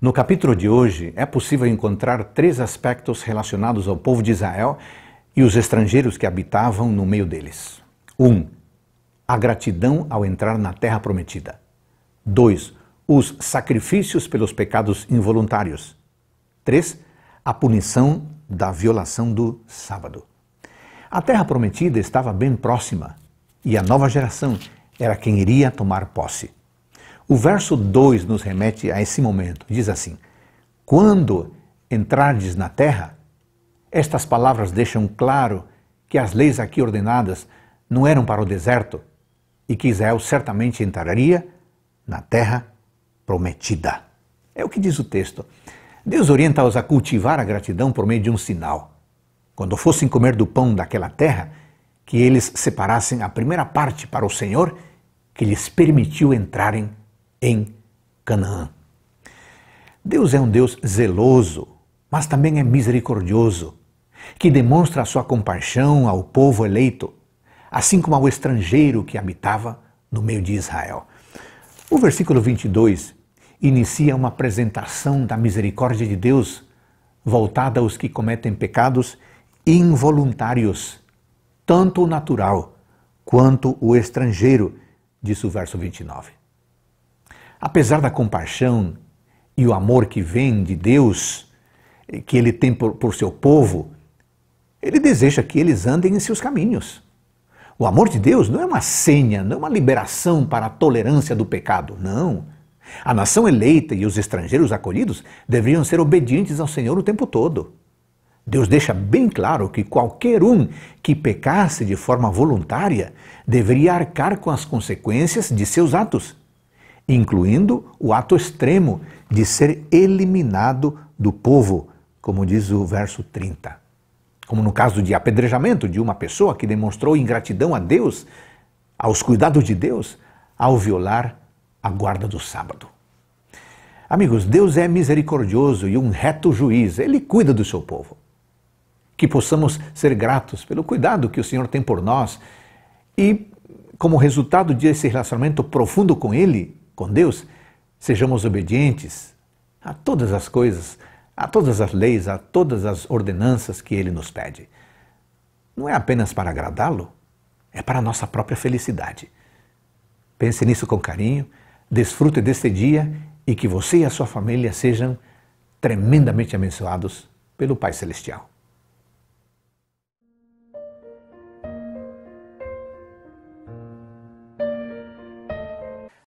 No capítulo de hoje, é possível encontrar três aspectos relacionados ao povo de Israel e os estrangeiros que habitavam no meio deles. 1. Um, a gratidão ao entrar na terra prometida. 2. Os sacrifícios pelos pecados involuntários. 3. A punição da violação do sábado. A terra prometida estava bem próxima e a nova geração era quem iria tomar posse. O verso 2 nos remete a esse momento. Diz assim: Quando entrardes na terra, estas palavras deixam claro que as leis aqui ordenadas não eram para o deserto e que Israel certamente entraria na terra prometida. É o que diz o texto. Deus orienta-os a cultivar a gratidão por meio de um sinal. Quando fossem comer do pão daquela terra, que eles separassem a primeira parte para o Senhor que lhes permitiu entrarem em Canaã. Deus é um Deus zeloso, mas também é misericordioso, que demonstra a sua compaixão ao povo eleito, assim como ao estrangeiro que habitava no meio de Israel. O versículo 22 inicia uma apresentação da misericórdia de Deus voltada aos que cometem pecados involuntários, tanto o natural quanto o estrangeiro, diz o verso 29. Apesar da compaixão e o amor que vem de Deus, eh, que ele tem por, por seu povo, ele deseja que eles andem em seus caminhos. O amor de Deus não é uma senha, não é uma liberação para a tolerância do pecado, não. A nação eleita e os estrangeiros acolhidos deveriam ser obedientes ao Senhor o tempo todo. Deus deixa bem claro que qualquer um que pecasse de forma voluntária deveria arcar com as consequências de seus atos incluindo o ato extremo de ser eliminado do povo, como diz o verso 30. Como no caso de apedrejamento de uma pessoa que demonstrou ingratidão a Deus, aos cuidados de Deus, ao violar a guarda do sábado. Amigos, Deus é misericordioso e um reto juiz, ele cuida do seu povo. Que possamos ser gratos pelo cuidado que o Senhor tem por nós e, como resultado desse relacionamento profundo com Ele, com Deus, sejamos obedientes a todas as coisas, a todas as leis, a todas as ordenanças que Ele nos pede. Não é apenas para agradá-lo, é para a nossa própria felicidade. Pense nisso com carinho, desfrute deste dia e que você e a sua família sejam tremendamente abençoados pelo Pai Celestial.